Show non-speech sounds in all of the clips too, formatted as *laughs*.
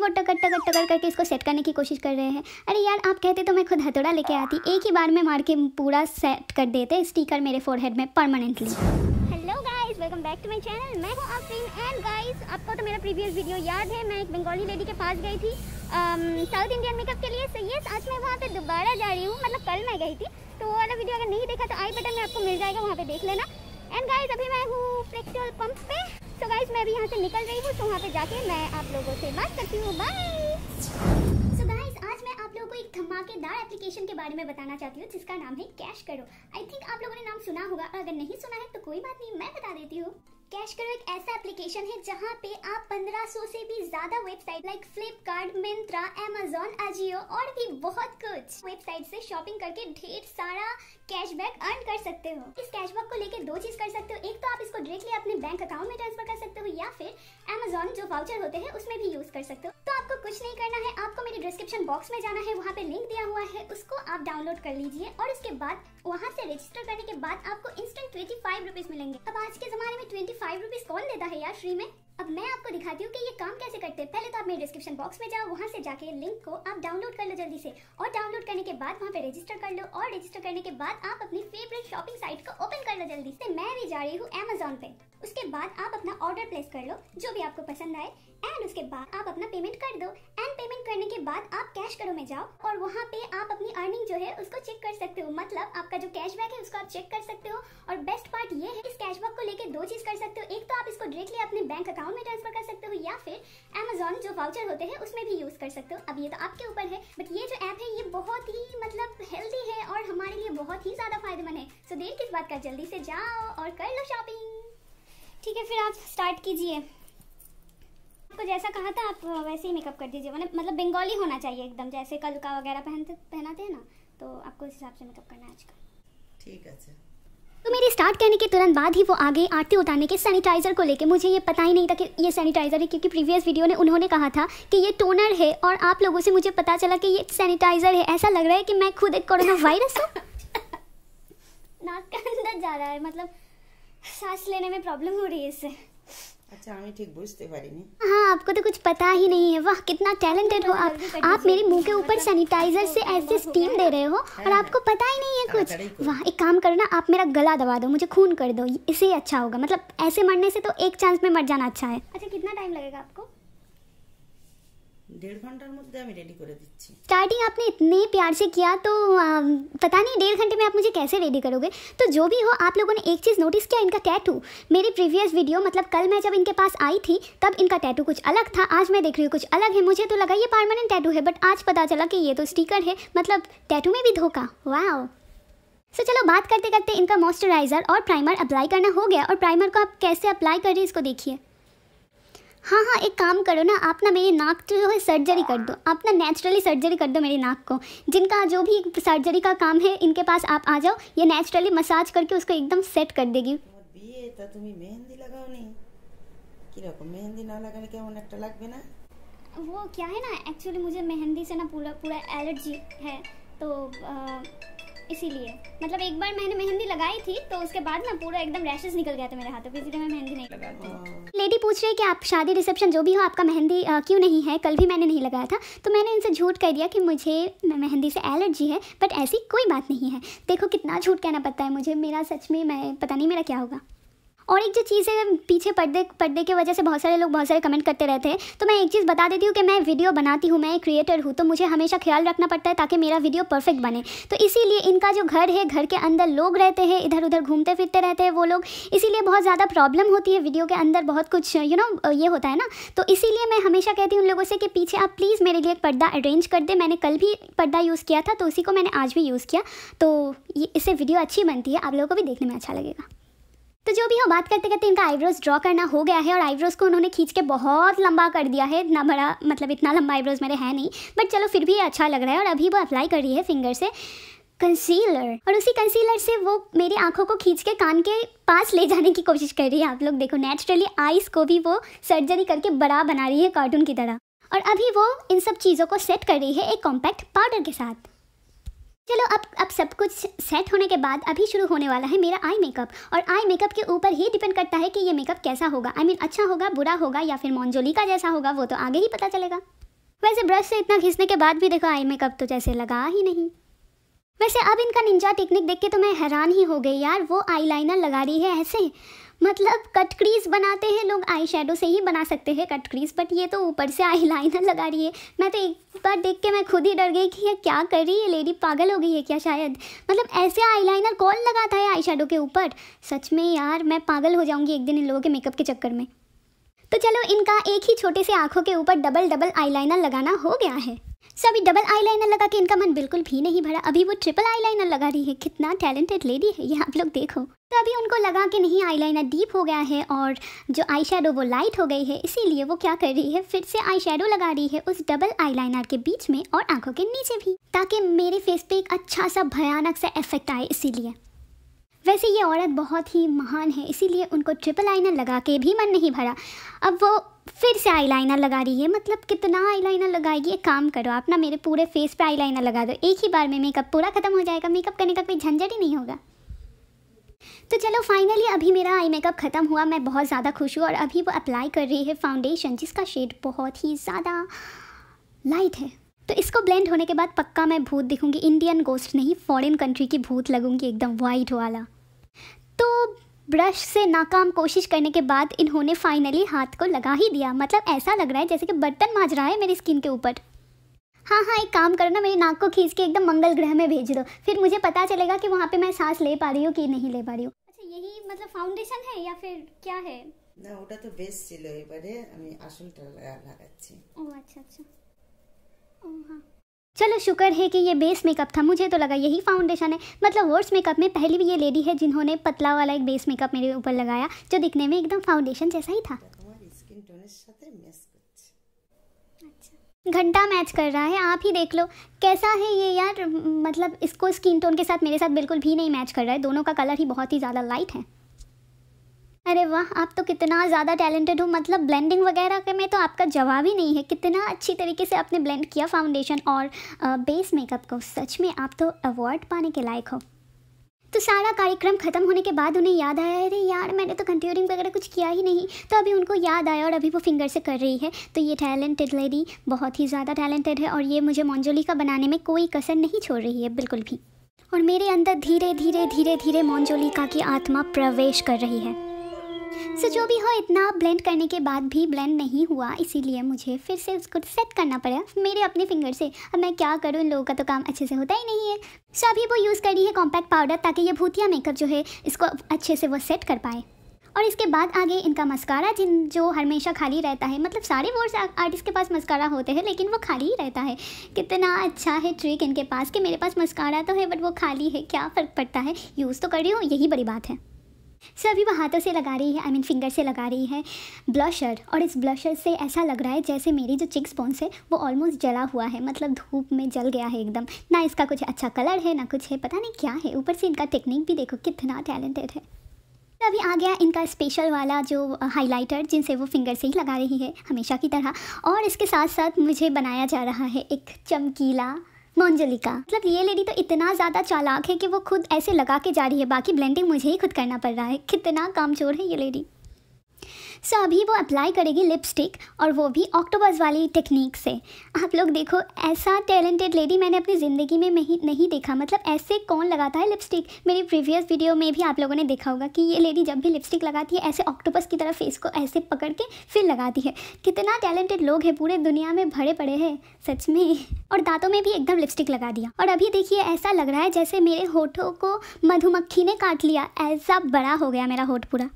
वो टकर टकर टकर करके इसको सेट करने की कोशिश कर रहे हैं अरे यार आप कहते तो मैं खुद हथौड़ा लेके आती एक ही बार में मार के पूरा सेट कर देते स्टिकर मेरे फोरहेड में permanently hello guys welcome back to my channel मैं हूं आफरीन एंड गाइस आपको तो मेरा प्रीवियस वीडियो याद है मैं एक बंगाली लेडी के पास गई थी साउथ इंडियन मेकअप के लिए सही है आज मैं वहाँ पर दोबारा जा रही हूँ मतलब कल मैं गई थी तो वो वाला वीडियो अगर नहीं देखा तो आई बटन में आपको मिल जाएगा वहाँ पर देख लेना एंड गाइस अभी मैं हूँ पेट्रोल पंप पे सो so मैं अभी यहाँ से निकल रही हूँ तो वहाँ पे जाके मैं आप लोगों से बात करती हूँ बाय सो आज मैं आप लोगों को एक धमाकेदार एप्लीकेशन के बारे में बताना चाहती हूँ जिसका नाम है कैश करो आई थिंक आप लोगों ने नाम सुना होगा अगर नहीं सुना है तो कोई बात नहीं मैं बता देती हूँ कैश करो एक ऐसा एप्लीकेशन है जहाँ पे आप 1500 से भी ज्यादा website like Flipkart Myntra Amazon Ajio और भी बहुत कुछ वेबसाइट से शॉपिंग करके ढेर सारा कैशबैक अर्न कर सकते हो इस कैशबैक को लेकर दो चीज कर सकते हो एक तो आप इसको डायरेक्टली अपने बैंक अकाउंट में ट्रांसफर कर सकते हो या फिर एमेजोन जो वाउचर होते हैं उसमें भी यूज कर सकते हो तो आपको कुछ नहीं करना है आपको मेरे डिस्क्रिप्शन बॉक्स में जाना है वहाँ पे लिंक दिया हुआ है उसको आप डाउनलोड कर लीजिए और उसके बाद वहाँ से रजिस्टर करने के बाद आपको इंस्टेंट ट्वेंटी फाइव मिलेंगे अब आज के जमाने में ट्वेंटी फाइव रुपीज कौन देता है यार फ्री में अब मैं आपको दिखाती हूँ कि ये काम कैसे करते हैं पहले तो आप मेरे डिस्क्रिप्शन बॉक्स में जाओ वहाँ से जाके लिंक को आप डाउनलोड कर लो जल्दी से और डाउनलोड करने के बाद वहाँ पे रजिस्टर कर लो और रजिस्टर करने के बाद आप अपनी फेवरेट शॉपिंग साइट को ओपन कर लो जल्दी से मैं भी जा रही हूँ अमेजोन पे उसके बाद आप अपना ऑर्डर प्लेस कर लो जो भी आपको पसंद आए एंड उसके बाद आप अपना पेमेंट कर दो एंड पेमेंट करने के बाद आप कैश करो में जाओ और वहाँ पे आप अपनी अर्निंग जो है उसको चेक कर सकते हो मतलब आपका जो कैशबैक है उसको आप चेक कर सकते हो और बेस्ट पार्ट ये है इस कैशबैक को लेकर दो चीज कर सकते हो एक तो आप इसको डायरेक्टली अपने बैंक अकाउंट में ट्रांसफर कर सकते हो या फिर अमेजोन जो वाउचर होते हैं उसमें भी यूज कर सकते हो अब ये तो आपके ऊपर है बट ये जो ऐप है ये बहुत ही मतलब हेल्दी है और हमारे लिए बहुत ही ज्यादा फायदेमंद है सो देर किस बात का जल्दी से जाओ और कर लो शॉपिंग ठीक है फिर आप स्टार्ट कीजिए आपको जैसा कहा था आप वैसे ही मेकअप कर दीजिए मतलब बंगाली मतलब होना चाहिए एकदम जैसे कल का वगैरह पहनते पहनाते हैं ना तो आपको इस हिसाब से मेकअप करना है आज का ठीक है तो मेरे स्टार्ट करने के तुरंत बाद ही वो आगे आरती उतारने के सैनिटाइज़र को लेके मुझे ये पता ही नहीं था कि ये सैनिटाइज़र है क्योंकि प्रीवियस वीडियो ने उन्होंने कहा था कि ये टोनर है और आप लोगों से मुझे पता चला कि ये सैनिटाइज़र है ऐसा लग रहा है कि मैं खुद एक कोरोना वायरस हूँ *laughs* नाक के अंदर जा रहा है मतलब सांस लेने में प्रॉब्लम हो रही है इससे আচ্ছা আমি ঠিক বুঝতে পারিনি हाँ आपको तो कुछ पता ही नहीं है वाह कितना टैलेंटेड हो आप हाँ, आप मेरे मुंह के ऊपर सैनिटाइजर मतलब से ऐसे स्टीम दे रहे हो और आपको पता ही नहीं है कुछ वाह एक काम करो ना आप मेरा गला दबा दो मुझे खून कर दो ही अच्छा होगा मतलब ऐसे मरने से तो एक चांस में मर जाना अच्छा है अच्छा कितना टाइम लगेगा आपको দেড় ঘন্টার मध्य আমি রেডি করে स्टार्टिंग आपने इतने प्यार से किया तो पता नहीं डेढ़ घंटे में आप मुझे कैसे रेडी करोगे तो जो भी हो आप लोगों ने एक चीज़ नोटिस किया इनका टैटू मेरी प्रीवियस वीडियो मतलब कल मैं जब इनके पास आई थी तब इनका टैटू कुछ अलग था आज मैं देख रही हूँ कुछ अलग है मुझे तो लगा ये परमानेंट टैटू है बट आज पता चला कि ये तो स्टीकर है मतलब टैटू में भी धोखा वाह सो चलो बात करते करते इनका मॉइस्चराइज़र और प्राइमर अप्लाई करना हो गया और प्राइमर को आप कैसे अप्लाई कर रहे हैं इसको देखिए हाँ हाँ एक काम करो ना आप ना मेरी नाक जो है सर्जरी कर दो आप ना नेचुरली सर्जरी कर दो मेरी नाक को जिनका जो भी सर्जरी का काम है इनके पास आप आ जाओ ये नेचुरली मसाज करके उसको एकदम सेट कर देगी तो तो वो क्या है ना एक्चुअली मुझे मेहंदी से ना पूरा पूरा एलर्जी है तो आ, इसीलिए मतलब एक बार मैंने मेहंदी लगाई थी तो उसके बाद ना पूरा एकदम रैशेस निकल गया था मेरे हाथों पे इसीलिए मैं मेहंदी नहीं लगाती लेडी पूछ रही है कि आप शादी रिसेप्शन जो भी हो आपका मेहंदी क्यों नहीं है कल भी मैंने नहीं लगाया था तो मैंने इनसे झूठ कह दिया कि मुझे मेहंदी से एलर्जी है बट ऐसी कोई बात नहीं है देखो कितना झूठ कहना पड़ता है मुझे मेरा सच में मैं पता नहीं मेरा क्या होगा और एक जो चीज़ है पीछे पर्दे पर्दे की वजह से बहुत सारे लोग बहुत सारे कमेंट करते रहते हैं तो मैं एक चीज़ बता देती हूँ कि मैं वीडियो बनाती हूँ मैं क्रिएटर हूँ तो मुझे हमेशा ख्याल रखना पड़ता है ताकि मेरा वीडियो परफेक्ट बने तो इसीलिए इनका जो घर है घर के अंदर लोग रहते हैं इधर उधर घूमते फिरते रहते हैं वो लोग इसीलिए बहुत ज़्यादा प्रॉब्लम होती है वीडियो के अंदर बहुत कुछ यू you नो know, ये होता है ना तो इसीलिए मैं हमेशा कहती हूँ उन लोगों से कि पीछे आप प्लीज़ मेरे लिए एक पर्दा अरेंज कर दे मैंने कल भी पर्दा यूज़ किया था तो उसी को मैंने आज भी यूज़ किया तो इससे वीडियो अच्छी बनती है आप लोगों को भी देखने में अच्छा लगेगा तो जो भी हम बात करते करते इनका आईब्रोज ड्रॉ करना हो गया है और आईब्रोज को उन्होंने खींच के बहुत लंबा कर दिया है इतना बड़ा मतलब इतना लंबा आईब्रोज मेरे है नहीं बट चलो फिर भी अच्छा लग रहा है और अभी वो अप्लाई कर रही है फिंगर से कंसीलर और उसी कंसीलर से वो मेरी आंखों को खींच के कान के पास ले जाने की कोशिश कर रही है आप लोग देखो नेचुरली आइस को भी वो सर्जरी करके बड़ा बना रही है कार्टून की तरह और अभी वो इन सब चीज़ों को सेट कर रही है एक कॉम्पैक्ट पाउडर के साथ चलो अब अब सब कुछ सेट होने के बाद अभी शुरू होने वाला है मेरा आई मेकअप और आई मेकअप के ऊपर ही डिपेंड करता है कि ये मेकअप कैसा होगा आई I मीन mean, अच्छा होगा बुरा होगा या फिर मोन्जोली का जैसा होगा वो तो आगे ही पता चलेगा वैसे ब्रश से इतना घिसने के बाद भी देखो आई मेकअप तो जैसे लगा ही नहीं वैसे अब इनका निंजा टेक्निक देख के तो मैं हैरान ही हो गई यार वो आई लगा रही है ऐसे मतलब कट क्रीज बनाते हैं लोग आई शेडो से ही बना सकते हैं कट क्रीज बट ये तो ऊपर से आई लाइनर लगा रही है मैं तो एक बार देख के मैं खुद ही डर गई कि ये क्या कर रही है लेडी पागल हो गई है क्या शायद मतलब ऐसे आई लाइनर कौन लगाता है आई शेडो के ऊपर सच में यार मैं पागल हो जाऊँगी एक दिन इन लोगों के मेकअप के चक्कर में तो चलो इनका एक ही छोटे से आँखों के ऊपर डबल डबल आईलाइनर लगाना हो गया है सभी डबल आईलाइनर लगा के इनका मन बिल्कुल भी नहीं भरा अभी वो ट्रिपल आईलाइनर लगा रही है कितना टैलेंटेड लेडी है ये आप लोग देखो तो अभी उनको लगा कि नहीं आईलाइनर डीप हो गया है और जो आई वो लाइट हो गई है इसीलिए वो क्या कर रही है फिर से आई लगा रही है उस डबल आईलाइनर के बीच में और आंखों के नीचे भी ताकि मेरे फेस पे एक अच्छा सा भयानक सा इफेक्ट आए इसीलिए वैसे ये औरत बहुत ही महान है इसीलिए उनको ट्रिपल आइनर लगा के भी मन नहीं भरा अब वो फिर से आईलाइनर लगा रही है मतलब कितना आईलाइनर लगाएगी एक काम करो आप ना मेरे पूरे फेस पे आईलाइनर लगा दो एक ही बार में मेकअप पूरा ख़त्म हो जाएगा मेकअप करने का कोई झंझट ही नहीं होगा तो चलो फाइनली अभी मेरा आई मेकअप ख़त्म हुआ मैं बहुत ज़्यादा खुश हूँ और अभी वो अप्लाई कर रही है फाउंडेशन जिसका शेड बहुत ही ज़्यादा लाइट है तो इसको ब्लेंड होने के बाद पक्का मैं भूत दिखूंगी इंडियन गोस्ट नहीं फॉरेन कंट्री की भूत लगूंगी एकदम वाइट वाला तो ब्रश से नाकाम कोशिश करने के बाद इन्होंने फाइनली हाथ को लगा ही दिया मतलब ऐसा लग रहा है जैसे कि बर्तन माज रहा है मेरी स्किन के ऊपर हाँ हाँ एक काम करो ना मेरी नाक को खींच के एकदम मंगल ग्रह में भेज दो फिर मुझे पता चलेगा कि वहाँ पे मैं सांस ले पा रही हूँ कि नहीं ले पा रही हूँ अच्छा यही मतलब फाउंडेशन है या फिर क्या है না ওটা তো বেশ ছিল এবারে আমি আসলটা লাগাচ্ছি ও আচ্ছা আচ্ছা ও হ্যাঁ हाँ। चलो शुक्र है कि ये बेस मेकअप था मुझे तो लगा यही फाउंडेशन है मतलब वर्ड्स मेकअप में पहली भी ये लेडी है जिन्होंने पतला वाला एक बेस मेकअप मेरे ऊपर लगाया जो दिखने में एकदम फाउंडेशन जैसा ही था घंटा मैच कर रहा है आप ही देख लो कैसा है ये यार मतलब इसको स्किन टोन के साथ मेरे साथ बिल्कुल भी नहीं मैच कर रहा है दोनों का कलर ही बहुत ही ज़्यादा लाइट है अरे वाह आप तो कितना ज़्यादा टैलेंटेड हो मतलब ब्लेंडिंग वगैरह के में तो आपका जवाब ही नहीं है कितना अच्छी तरीके से आपने ब्लेंड किया फाउंडेशन और बेस मेकअप को सच में आप तो अवार्ड पाने के लायक हो तो सारा कार्यक्रम खत्म होने के बाद उन्हें याद आया अरे यार मैंने तो कंट्यूरिंग वगैरह कुछ किया ही नहीं तो अभी उनको याद आया और अभी वो फिंगर से कर रही है तो ये टैलेंटेड लेडी बहुत ही ज़्यादा टैलेंटेड है और ये मुझे मोन्जोली का बनाने में कोई कसर नहीं छोड़ रही है बिल्कुल भी और मेरे अंदर धीरे धीरे धीरे धीरे का की आत्मा प्रवेश कर रही है सो so, जो भी हो इतना ब्लेंड करने के बाद भी ब्लेंड नहीं हुआ इसीलिए मुझे फिर से उसको सेट करना पड़ा मेरे अपने फिंगर से अब मैं क्या करूँ इन लोगों का तो काम अच्छे से होता ही नहीं है सो so, अभी वो यूज़ कर रही है कॉम्पैक्ट पाउडर ताकि ये भूतिया मेकअप जो है इसको अच्छे से वो सेट कर पाए और इसके बाद आगे इनका मस्कारा जिन जो हमेशा खाली रहता है मतलब सारे वर्ड्स आर्टिस्ट के पास मस्कारा होते हैं लेकिन वो खाली ही रहता है कितना अच्छा है ट्रिक इनके पास कि मेरे पास मस्कारा तो है बट वो खाली है क्या फ़र्क पड़ता है यूज़ तो कर रही हूँ यही बड़ी बात है सर अभी वो तो हाथों से लगा रही है I I mean mean, finger से लगा रही है ब्लशर और इस ब्लशर से ऐसा लग रहा है जैसे मेरी जो चिक्स बोन्स है वो ऑलमोस्ट जला हुआ है मतलब धूप में जल गया है एकदम ना इसका कुछ अच्छा कलर है ना कुछ है पता नहीं क्या है ऊपर से इनका टेक्निक भी देखो कितना टैलेंटेड है तो अभी आ गया इनका स्पेशल वाला जो हाइलाइटर जिनसे वो फिंगर से ही लगा रही है हमेशा की तरह और इसके साथ साथ मुझे बनाया जा रहा है एक चमकीला मोंजलिका मतलब ये लेडी तो इतना ज़्यादा चालाक है कि वो खुद ऐसे लगा के जा रही है बाकी ब्लेंडिंग मुझे ही खुद करना पड़ रहा है कितना कामचोर है ये लेडी सो so, अभी वो अप्लाई करेगी लिपस्टिक और वो भी ऑक्टोबर्स वाली टेक्निक से आप लोग देखो ऐसा टैलेंटेड लेडी मैंने अपनी ज़िंदगी में नहीं नहीं देखा मतलब ऐसे कौन लगाता है लिपस्टिक मेरी प्रीवियस वीडियो में भी आप लोगों ने देखा होगा कि ये लेडी जब भी लिपस्टिक लगाती है ऐसे ऑक्टोपस की तरह फेस को ऐसे पकड़ के फिर लगाती है कितना टैलेंटेड लोग हैं पूरे दुनिया में भरे पड़े हैं सच में और दांतों में भी एकदम लिपस्टिक लगा दिया और अभी देखिए ऐसा लग रहा है जैसे मेरे होठों को मधुमक्खी ने काट लिया ऐसा बड़ा हो गया मेरा होठ पूरा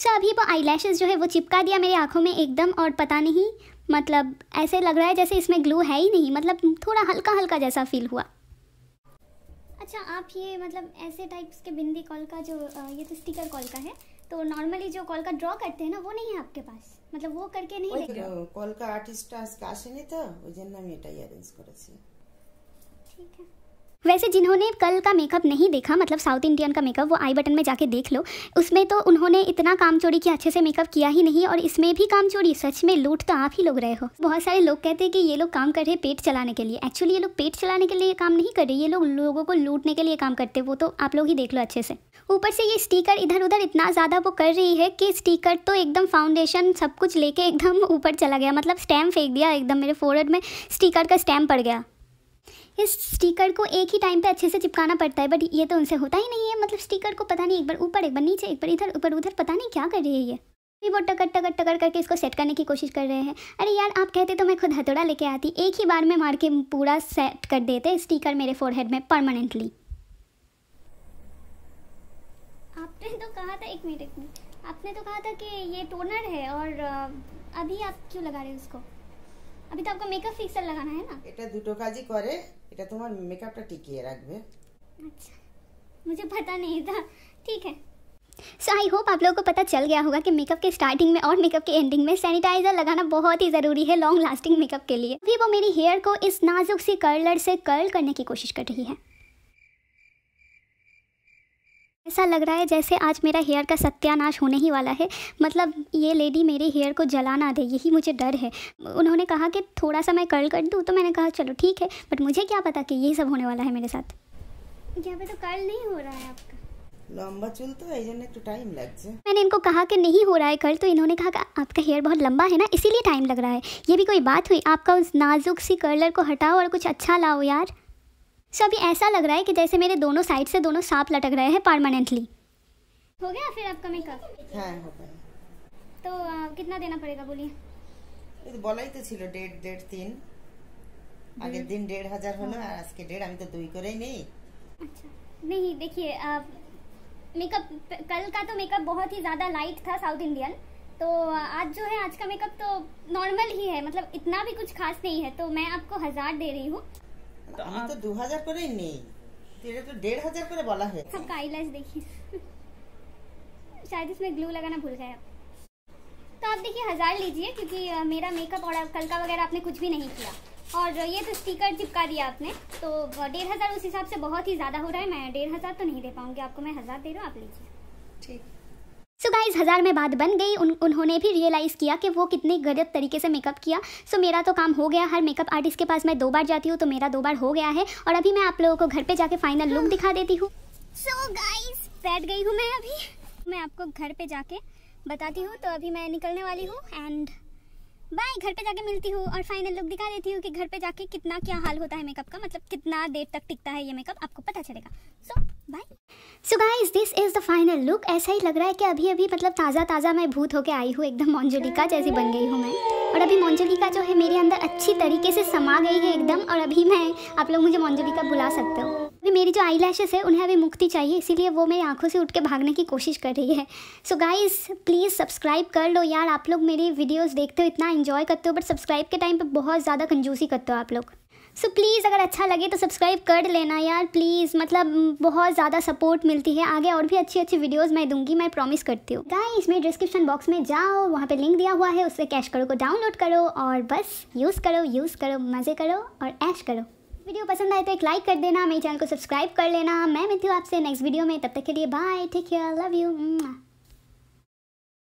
सो so, अभी वो आईलैशेस जो है वो चिपका दिया मेरी आँखों में एकदम और पता नहीं मतलब ऐसे लग रहा है जैसे इसमें ग्लू है ही नहीं मतलब थोड़ा हल्का हल्का जैसा फील हुआ अच्छा आप ये मतलब ऐसे टाइप्स के बिंदी कॉल का जो ये तो स्टिकर कॉल का है तो नॉर्मली जो कॉल का ड्रॉ करते हैं ना वो नहीं है आपके पास मतलब वो करके नहीं কলকার আর্টিস্টটা আজকে আসেনি তো ওই জন্য আমি এটাই অ্যারেঞ্জ করেছি ঠিক আছে वैसे जिन्होंने कल का मेकअप नहीं देखा मतलब साउथ इंडियन का मेकअप वो आई बटन में जाके देख लो उसमें तो उन्होंने इतना काम चोरी किया अच्छे से मेकअप किया ही नहीं और इसमें भी काम चोरी सच में लूट तो आप ही लोग रहे हो बहुत सारे लोग कहते हैं कि ये लोग काम कर रहे पेट चलाने के लिए एक्चुअली ये लोग पेट चलाने के लिए काम नहीं कर रहे ये लोग लोगों को लूटने के लिए काम करते वो तो आप लोग ही देख लो अच्छे से ऊपर से ये स्टीकर इधर उधर इतना ज़्यादा वो कर रही है कि स्टीकर तो एकदम फाउंडेशन सब कुछ लेके एकदम ऊपर चला गया मतलब स्टैम्प फेंक दिया एकदम मेरे फोरहेड में स्टीकर का स्टैम्प पड़ गया इस स्टिकर को एक ही टाइम पे अच्छे से चिपकाना पड़ता है बट ये तो उनसे होता ही नहीं है मतलब स्टिकर को पता नहीं एक बार ऊपर एक बार नीचे एक बार इधर ऊपर उधर पता नहीं क्या कर रही है ये भी वो टकर टकर टकर करके इसको सेट करने की कोशिश कर रहे हैं अरे यार आप कहते तो मैं खुद हथौड़ा लेके आती एक ही बार में मार के पूरा सेट कर देते स्टीकर मेरे फोरहेड में परमानेंटली आपने तो कहा था एक मिनट एक मिनट आपने तो कहा था कि ये टोनर है और अभी आप क्यों लगा रहे हो उसको अभी तो आपको मेकअप फिक्सर लगाना है ना এটা দুটো কাজই করে এটা তোমার মেকআপটা টিকিয়ে রাখবে अच्छा मुझे पता नहीं था ठीक है सो आई होप आप लोगों को पता चल गया होगा कि मेकअप के स्टार्टिंग में और मेकअप के एंडिंग में सैनिटाइजर लगाना बहुत ही ज़रूरी है लॉन्ग लास्टिंग मेकअप के लिए अभी वो मेरी हेयर को इस नाजुक सी कर्लर से कर्ल करने की कोशिश कर रही है ऐसा लग रहा है जैसे आज मेरा हेयर का सत्यानाश होने ही वाला है मतलब ये लेडी मेरे हेयर को जला ना दे यही मुझे डर है उन्होंने कहा कि थोड़ा सा मैं कर्ल कर दूँ तो मैंने कहा चलो ठीक है बट मुझे क्या पता कि यही सब होने वाला है मेरे साथ यहाँ पे तो कर्ल नहीं हो रहा है आपका लंबा चुल तो এই জন্য तो मैंने इनको कहा कि नहीं हो रहा है कर्ल तो इन्होंने कहा कि आपका हेयर बहुत लंबा है ना इसीलिए टाइम लग रहा है ये भी कोई बात हुई आपका उस नाजुक सी कर्लर को हटाओ और कुछ अच्छा लाओ यार सो अभी ऐसा लग रहा है कि जैसे मेरे दोनों साइड से दोनों सांप लटक रहे हैं परमानेंटली हो गया फिर आपका मेकअप हाँ हो गया तो आ, कितना देना पड़ेगा बोलिए तो बोला ही तो छिलो তো ছিল तीन आगे दिन আগের हजार দেড় হাজার हाँ। आज के আজকে हम तो दो ही करे नहीं अच्छा नहीं देखिए मेकअप कल का तो मेकअप बहुत ही ज़्यादा लाइट था साउथ इंडियन तो आज जो है आज का मेकअप तो नॉर्मल ही है मतलब इतना भी कुछ खास नहीं है तो मैं आपको हज़ार दे रही हूँ আমি তো নেই शायद इसमें ग्लू लगाना भूल गए तो आप देखिए हजार लीजिए क्योंकि मेरा मेकअप और कल का वगैरह आपने कुछ भी नहीं किया और ये तो स्टिकर चिपका दिया आपने तो डेढ़ हजार उस हिसाब से बहुत ही ज्यादा हो रहा है मैं डेढ़ हजार तो नहीं दे पाऊंगी आपको मैं हजार दे रहा हूँ आप लीजिए ठीक सो so गाइज हज़ार में बात बन गई उन उन्होंने भी रियलाइज़ किया कि वो कितने गलत तरीके से मेकअप किया सो so मेरा तो काम हो गया हर मेकअप आर्टिस्ट के पास मैं दो बार जाती हूँ तो मेरा दो बार हो गया है और अभी मैं आप लोगों को घर पे जाके फाइनल लुक दिखा देती हूँ सो गाइज बैठ गई हूँ मैं अभी मैं आपको घर पे जाके बताती हूँ तो अभी मैं निकलने वाली हूँ एंड बाय घर पे जाके मिलती हूँ और फाइनल लुक दिखा देती हूँ कि घर पे जाके कितना क्या हाल होता है मेकअप का मतलब कितना देर तक टिकता है ये मेकअप आपको पता चलेगा so bye so guys this is the final look ऐसा ही लग रहा है कि अभी अभी मतलब ताज़ा ताज़ा मैं भूत होकर आई हूँ एकदम मोन्जोलिका जैसी बन गई हूँ मैं और अभी मोन्जोलिका जो है मेरे अंदर अच्छी तरीके से समा गई है एकदम और अभी मैं आप लोग मुझे मोन्जोलिका बुला सकते हो अभी मेरी जो आई लैशेज़ है उन्हें अभी मुक्ति चाहिए इसीलिए वो मेरी आंखों से उठ के भागने की कोशिश कर रही है सो गाइस प्लीज़ सब्सक्राइब कर लो यार आप लोग मेरी वीडियोस देखते हो इतना इन्जॉय करते हो बट सब्सक्राइब के टाइम पे बहुत ज़्यादा कंजूसी करते हो आप लोग सो so, प्लीज़ अगर अच्छा लगे तो सब्सक्राइब कर लेना यार प्लीज़ मतलब बहुत ज़्यादा सपोर्ट मिलती है आगे और भी अच्छी अच्छी वीडियोस मैं दूंगी मैं प्रॉमिस करती हूँ गाइस इसमें डिस्क्रिप्शन बॉक्स में जाओ वहाँ पे लिंक दिया हुआ है उससे कैश करो को डाउनलोड करो और बस यूज़ करो यूज़ करो मज़े करो और ऐश करो वीडियो पसंद आए तो एक लाइक कर देना मेरे चैनल को सब्सक्राइब कर लेना मैं मिलती हूँ आपसे नेक्स्ट वीडियो में तब तक के लिए bye take care love you